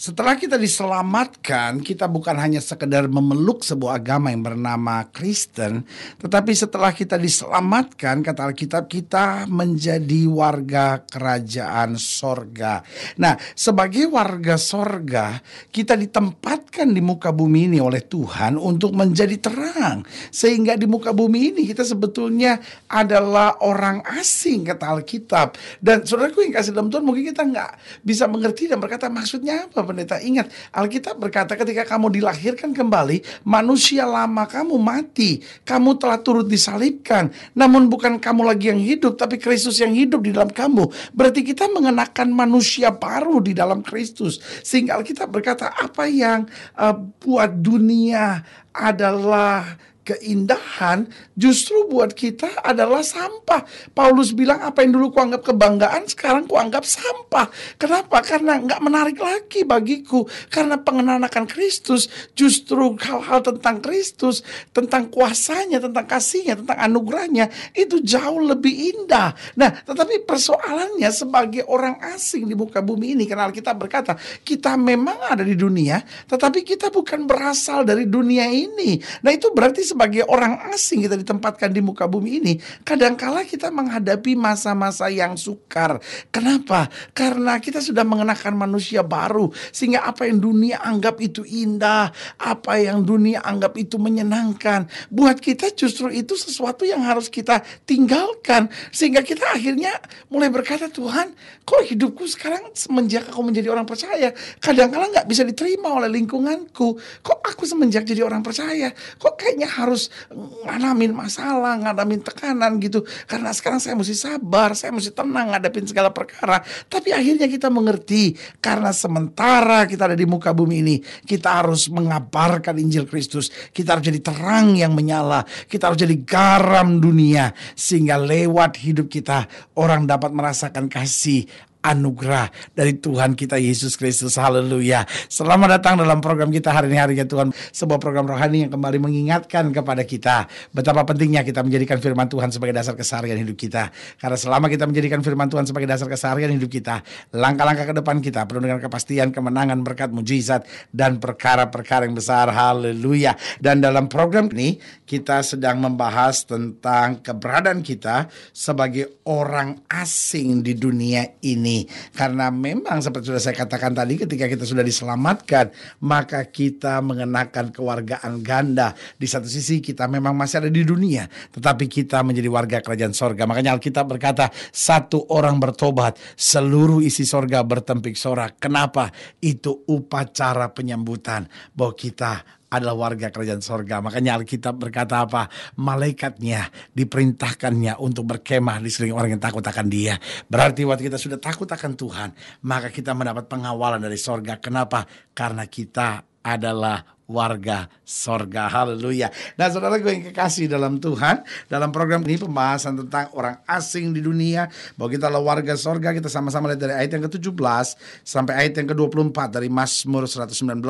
setelah kita diselamatkan, kita bukan hanya sekedar memeluk sebuah agama yang bernama Kristen, tetapi setelah kita diselamatkan, kata Alkitab, kita menjadi warga kerajaan sorga. Nah, sebagai warga sorga, kita ditempatkan di muka bumi ini oleh Tuhan untuk menjadi terang. Sehingga di muka bumi ini kita sebetulnya adalah orang asing, kata Alkitab. Dan saudaraku yang kasih dalam Tuhan, mungkin kita nggak bisa mengerti dan berkata maksudnya apa pendeta, ingat Alkitab berkata ketika kamu dilahirkan kembali, manusia lama kamu mati, kamu telah turut disalibkan. Namun bukan kamu lagi yang hidup, tapi Kristus yang hidup di dalam kamu. Berarti kita mengenakan manusia baru di dalam Kristus. Sehingga Alkitab berkata apa yang uh, buat dunia adalah keindahan justru buat kita adalah sampah. Paulus bilang apa yang dulu kuanggap kebanggaan sekarang kuanggap sampah. Kenapa? Karena nggak menarik lagi bagiku. Karena pengenalan akan Kristus justru hal-hal tentang Kristus, tentang kuasanya, tentang kasihnya, tentang anugerahnya itu jauh lebih indah. Nah, tetapi persoalannya sebagai orang asing di muka bumi ini karena kita berkata kita memang ada di dunia, tetapi kita bukan berasal dari dunia ini. Nah, itu berarti sebagai orang asing kita ditempatkan di muka bumi ini, kadangkala kita menghadapi masa-masa yang sukar. Kenapa? Karena kita sudah mengenakan manusia baru sehingga apa yang dunia anggap itu indah, apa yang dunia anggap itu menyenangkan, buat kita justru itu sesuatu yang harus kita tinggalkan sehingga kita akhirnya mulai berkata Tuhan, kok hidupku sekarang semenjak aku menjadi orang percaya, kadangkala nggak bisa diterima oleh lingkunganku. Kok aku semenjak jadi orang percaya, kok kayaknya harus harus ngalamin masalah, ngalamin tekanan gitu. Karena sekarang saya mesti sabar, saya mesti tenang ngadepin segala perkara. Tapi akhirnya kita mengerti karena sementara kita ada di muka bumi ini, kita harus mengabarkan Injil Kristus. Kita harus jadi terang yang menyala, kita harus jadi garam dunia sehingga lewat hidup kita orang dapat merasakan kasih anugerah dari Tuhan kita Yesus Kristus. Haleluya. Selamat datang dalam program kita hari ini hari ya Tuhan. Sebuah program rohani yang kembali mengingatkan kepada kita betapa pentingnya kita menjadikan firman Tuhan sebagai dasar keseharian hidup kita. Karena selama kita menjadikan firman Tuhan sebagai dasar keseharian hidup kita, langkah-langkah ke depan kita penuh dengan kepastian, kemenangan, berkat, mujizat dan perkara-perkara yang besar. Haleluya. Dan dalam program ini kita sedang membahas tentang keberadaan kita sebagai orang asing di dunia ini ini. Karena memang seperti sudah saya katakan tadi ketika kita sudah diselamatkan, maka kita mengenakan kewargaan ganda. Di satu sisi kita memang masih ada di dunia, tetapi kita menjadi warga kerajaan sorga. Makanya Alkitab berkata, satu orang bertobat, seluruh isi sorga bertempik sorak. Kenapa? Itu upacara penyambutan bahwa kita adalah warga kerajaan sorga. Makanya Alkitab berkata apa? Malaikatnya diperintahkannya untuk berkemah di seling orang yang takut akan dia. Berarti waktu kita sudah takut akan Tuhan, maka kita mendapat pengawalan dari sorga. Kenapa? Karena kita adalah warga sorga. Haleluya. Nah saudara gue yang kekasih dalam Tuhan. Dalam program ini pembahasan tentang orang asing di dunia. Bahwa kita adalah warga sorga. Kita sama-sama lihat dari ayat yang ke-17 sampai ayat yang ke-24 dari Mazmur 119.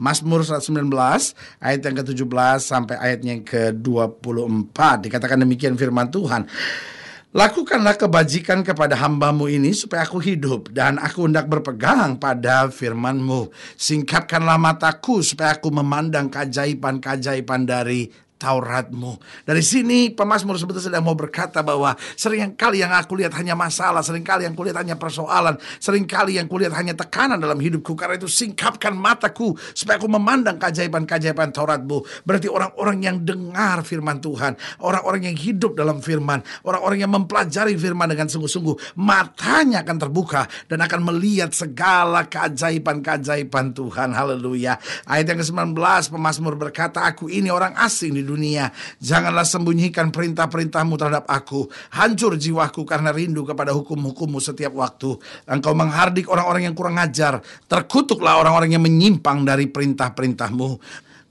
Mazmur 119 ayat yang ke-17 sampai ayatnya yang ke-24. Dikatakan demikian firman Tuhan. Lakukanlah kebajikan kepada hambamu ini supaya aku hidup dan aku hendak berpegang pada firmanmu. Singkatkanlah mataku supaya aku memandang keajaiban-keajaiban dari Tauratmu. Dari sini pemazmur sebetulnya sedang mau berkata bahwa seringkali yang aku lihat hanya masalah, seringkali yang kulihat hanya persoalan, seringkali yang kulihat hanya tekanan dalam hidupku. Karena itu singkapkan mataku supaya aku memandang keajaiban-keajaiban Tauratmu. Berarti orang-orang yang dengar firman Tuhan, orang-orang yang hidup dalam firman, orang-orang yang mempelajari firman dengan sungguh-sungguh, matanya akan terbuka dan akan melihat segala keajaiban-keajaiban Tuhan. Haleluya. Ayat yang ke-19 pemazmur berkata, aku ini orang asing di dunia. Janganlah sembunyikan perintah-perintahmu terhadap aku. Hancur jiwaku karena rindu kepada hukum-hukummu setiap waktu. Engkau menghardik orang-orang yang kurang ajar. Terkutuklah orang-orang yang menyimpang dari perintah-perintahmu.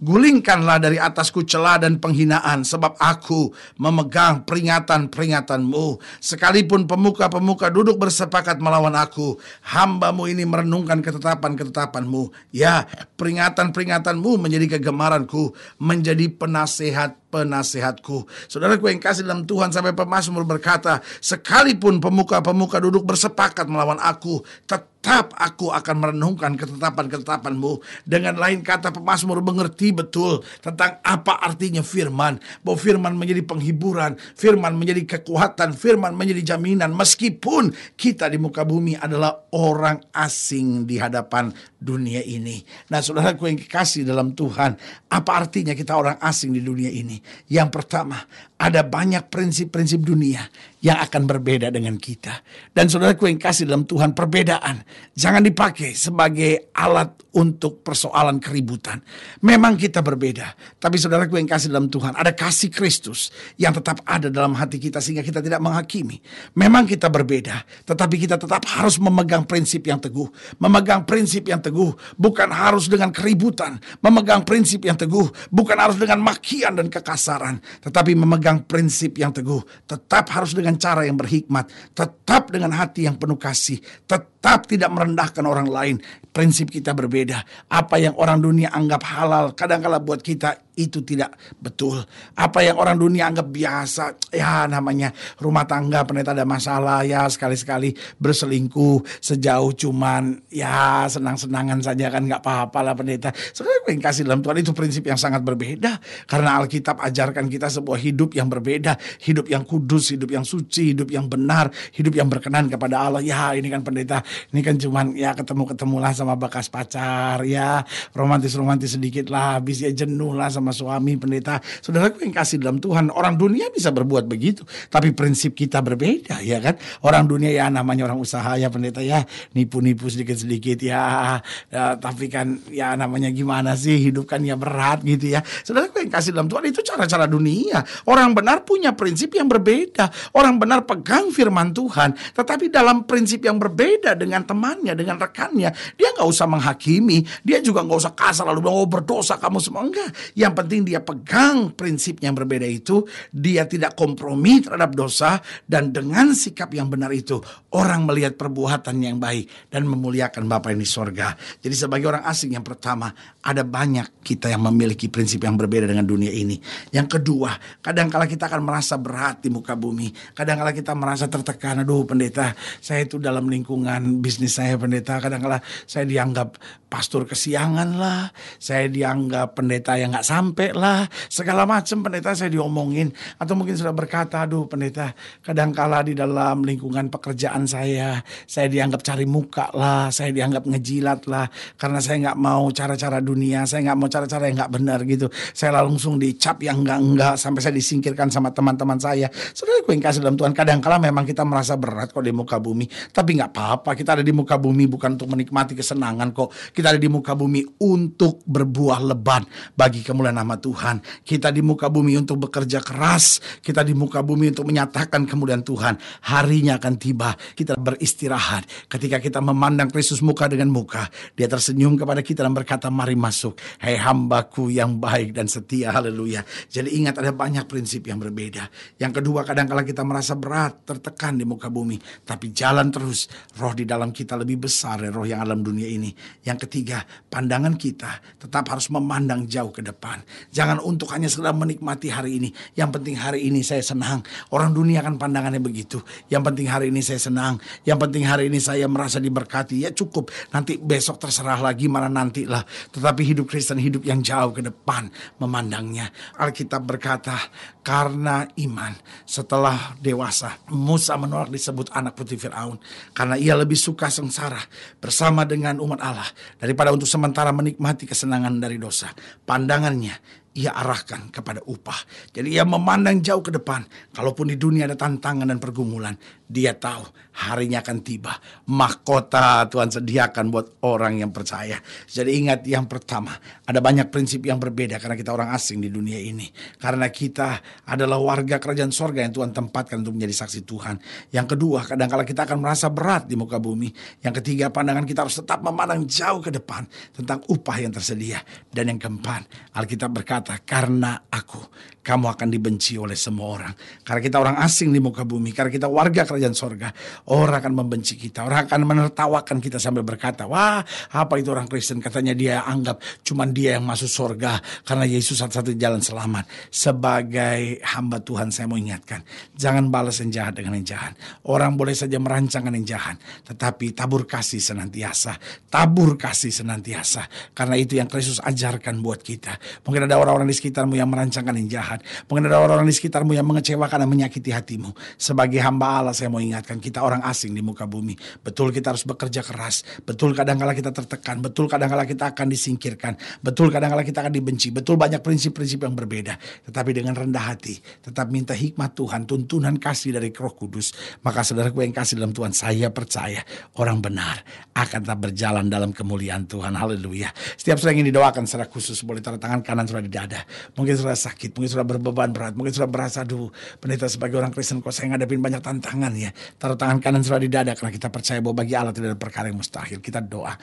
Gulingkanlah dari atasku celah dan penghinaan sebab aku memegang peringatan-peringatanmu. Sekalipun pemuka-pemuka duduk bersepakat melawan aku, hambamu ini merenungkan ketetapan-ketetapanmu. Ya, peringatan-peringatanmu menjadi kegemaranku, menjadi penasehat Penasehatku, saudara ku yang kasih dalam Tuhan sampai pemasmur berkata, sekalipun pemuka-pemuka duduk bersepakat melawan aku, tetap aku akan merenungkan ketetapan-ketetapanmu. Dengan lain kata pemasmur mengerti betul tentang apa artinya firman. Bahwa firman menjadi penghiburan, firman menjadi kekuatan, firman menjadi jaminan. Meskipun kita di muka bumi adalah orang asing di hadapan dunia ini. Nah saudara ku yang kasih dalam Tuhan, apa artinya kita orang asing di dunia ini? Yang pertama, ada banyak prinsip-prinsip dunia yang akan berbeda dengan kita. Dan saudaraku yang kasih dalam Tuhan, perbedaan jangan dipakai sebagai alat untuk persoalan keributan. Memang kita berbeda, tapi saudaraku yang kasih dalam Tuhan, ada kasih Kristus yang tetap ada dalam hati kita sehingga kita tidak menghakimi. Memang kita berbeda, tetapi kita tetap harus memegang prinsip yang teguh. Memegang prinsip yang teguh bukan harus dengan keributan, memegang prinsip yang teguh bukan harus dengan makian dan kekasaran, tetapi memegang pegang prinsip yang teguh, tetap harus dengan cara yang berhikmat, tetap dengan hati yang penuh kasih, tetap tidak merendahkan orang lain. Prinsip kita berbeda. Apa yang orang dunia anggap halal, kadangkala buat kita itu tidak betul. Apa yang orang dunia anggap biasa, ya namanya rumah tangga pendeta ada masalah, ya sekali-sekali berselingkuh sejauh cuman ya senang-senangan saja kan nggak apa-apa lah pendeta. Sekarang yang kasih dalam Tuhan itu prinsip yang sangat berbeda karena Alkitab ajarkan kita sebuah hidup yang berbeda, hidup yang kudus, hidup yang suci, hidup yang benar, hidup yang berkenan kepada Allah. Ya ini kan pendeta, ini kan cuman ya ketemu-ketemulah sama bekas pacar, ya romantis-romantis sedikit lah, habis ya jenuh lah sama sama suami pendeta, saudaraku yang kasih dalam Tuhan, orang dunia bisa berbuat begitu, tapi prinsip kita berbeda ya kan. Orang dunia ya namanya orang usaha ya pendeta ya, nipu-nipu sedikit-sedikit ya, ya, tapi kan ya namanya gimana sih hidup kan ya berat gitu ya. Saudaraku yang kasih dalam Tuhan itu cara-cara dunia. Orang benar punya prinsip yang berbeda. Orang benar pegang firman Tuhan, tetapi dalam prinsip yang berbeda dengan temannya, dengan rekannya, dia nggak usah menghakimi, dia juga nggak usah kasar lalu bilang oh berdosa kamu semua enggak. Yang yang penting dia pegang prinsip yang berbeda itu, dia tidak kompromi terhadap dosa dan dengan sikap yang benar itu orang melihat perbuatan yang baik dan memuliakan Bapak ini di sorga. Jadi sebagai orang asing yang pertama ada banyak kita yang memiliki prinsip yang berbeda dengan dunia ini. Yang kedua, kadangkala kita akan merasa berat di muka bumi. Kadangkala kita merasa tertekan, aduh pendeta, saya itu dalam lingkungan bisnis saya pendeta, kadangkala saya dianggap pastor kesiangan lah, saya dianggap pendeta yang nggak sampai lah, segala macam pendeta saya diomongin atau mungkin sudah berkata, aduh pendeta kadangkala di dalam lingkungan pekerjaan saya, saya dianggap cari muka lah, saya dianggap ngejilat lah, karena saya nggak mau cara-cara dunia, saya nggak mau cara-cara yang nggak benar gitu, saya langsung dicap yang enggak-enggak sampai saya disingkirkan sama teman-teman saya. Saudara ku yang kasih dalam Tuhan, kadangkala memang kita merasa berat kok di muka bumi, tapi nggak apa-apa kita ada di muka bumi bukan untuk menikmati kesenangan kok. Kita kita ada di muka bumi untuk berbuah lebat bagi kemuliaan nama Tuhan. Kita di muka bumi untuk bekerja keras. Kita di muka bumi untuk menyatakan kemuliaan Tuhan. Harinya akan tiba. Kita beristirahat. Ketika kita memandang Kristus muka dengan muka. Dia tersenyum kepada kita dan berkata mari masuk. Hei hambaku yang baik dan setia. Haleluya. Jadi ingat ada banyak prinsip yang berbeda. Yang kedua kadang kala kita merasa berat. Tertekan di muka bumi. Tapi jalan terus. Roh di dalam kita lebih besar dari roh yang alam dunia ini. Yang ketiga ketiga, pandangan kita tetap harus memandang jauh ke depan. Jangan untuk hanya sekedar menikmati hari ini. Yang penting hari ini saya senang. Orang dunia kan pandangannya begitu. Yang penting hari ini saya senang. Yang penting hari ini saya merasa diberkati. Ya cukup. Nanti besok terserah lagi mana nantilah. Tetapi hidup Kristen hidup yang jauh ke depan memandangnya. Alkitab berkata, karena iman setelah dewasa Musa menolak disebut anak putih Firaun karena ia lebih suka sengsara bersama dengan umat Allah daripada untuk sementara menikmati kesenangan dari dosa. Pandangannya ia arahkan kepada upah. Jadi ia memandang jauh ke depan. Kalaupun di dunia ada tantangan dan pergumulan, dia tahu harinya akan tiba. Mahkota Tuhan sediakan buat orang yang percaya. Jadi ingat yang pertama, ada banyak prinsip yang berbeda karena kita orang asing di dunia ini. Karena kita adalah warga kerajaan sorga yang Tuhan tempatkan untuk menjadi saksi Tuhan. Yang kedua, kadang-kala kita akan merasa berat di muka bumi. Yang ketiga, pandangan kita harus tetap memandang jauh ke depan tentang upah yang tersedia. Dan yang keempat, Alkitab berkata, karena aku, kamu akan dibenci oleh semua orang. Karena kita orang asing di muka bumi, karena kita warga kerajaan kerajaan sorga. Orang akan membenci kita, orang akan menertawakan kita sambil berkata, wah apa itu orang Kristen katanya dia anggap cuman dia yang masuk sorga karena Yesus satu-satunya jalan selamat. Sebagai hamba Tuhan saya mau ingatkan, jangan balas yang jahat dengan yang jahat. Orang boleh saja merancangkan yang jahat, tetapi tabur kasih senantiasa, tabur kasih senantiasa. Karena itu yang Kristus ajarkan buat kita. Mungkin ada orang-orang di sekitarmu yang merancangkan yang jahat. Mungkin ada orang-orang di sekitarmu yang mengecewakan dan menyakiti hatimu. Sebagai hamba Allah saya mau ingatkan kita orang asing di muka bumi. Betul kita harus bekerja keras. Betul kadang kala kita tertekan. Betul kadang kala kita akan disingkirkan. Betul kadang kala kita akan dibenci. Betul banyak prinsip-prinsip yang berbeda. Tetapi dengan rendah hati. Tetap minta hikmat Tuhan. Tuntunan kasih dari roh kudus. Maka saudara saudaraku yang kasih dalam Tuhan. Saya percaya orang benar akan tetap berjalan dalam kemuliaan Tuhan. Haleluya. Setiap saudara ingin didoakan secara khusus. Boleh taruh tangan kanan sudah di dada. Mungkin sudah sakit. Mungkin sudah berbeban berat. Mungkin sudah berasa dulu pendeta sebagai orang Kristen kok saya ngadepin banyak tantangan tangan ya. Taruh tangan kanan selalu di dada karena kita percaya bahwa bagi Allah tidak ada perkara yang mustahil. Kita doa.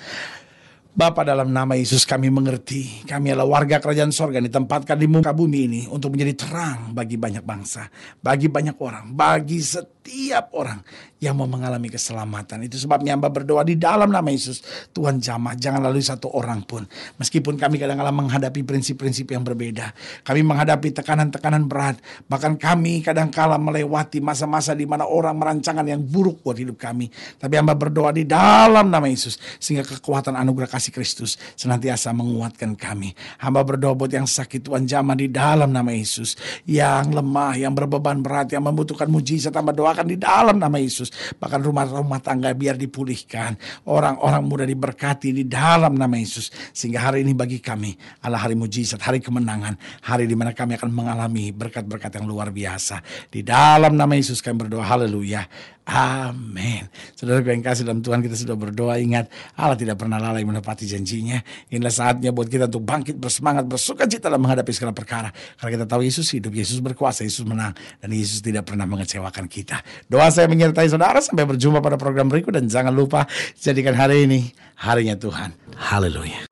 Bapak dalam nama Yesus kami mengerti. Kami adalah warga kerajaan sorga ditempatkan di muka bumi ini untuk menjadi terang bagi banyak bangsa, bagi banyak orang, bagi setiap setiap orang yang mau mengalami keselamatan. Itu sebabnya hamba berdoa di dalam nama Yesus. Tuhan jamah, jangan lalui satu orang pun. Meskipun kami kadang-kadang menghadapi prinsip-prinsip yang berbeda. Kami menghadapi tekanan-tekanan berat. Bahkan kami kadang-kala melewati masa-masa di mana orang merancangkan yang buruk buat hidup kami. Tapi hamba berdoa di dalam nama Yesus. Sehingga kekuatan anugerah kasih Kristus senantiasa menguatkan kami. Hamba berdoa buat yang sakit Tuhan jamah di dalam nama Yesus. Yang lemah, yang berbeban berat, yang membutuhkan mujizat. Hamba doakan bahkan di dalam nama Yesus bahkan rumah-rumah tangga biar dipulihkan orang-orang muda diberkati di dalam nama Yesus sehingga hari ini bagi kami adalah hari mujizat hari kemenangan hari dimana kami akan mengalami berkat-berkat yang luar biasa di dalam nama Yesus kami berdoa haleluya Amin. Saudara yang kasih dalam Tuhan kita sudah berdoa ingat Allah tidak pernah lalai menepati janjinya. Inilah saatnya buat kita untuk bangkit bersemangat bersuka cita dalam menghadapi segala perkara. Karena kita tahu Yesus hidup, Yesus berkuasa, Yesus menang dan Yesus tidak pernah mengecewakan kita. Doa saya menyertai saudara sampai berjumpa pada program berikut dan jangan lupa jadikan hari ini harinya Tuhan. Haleluya.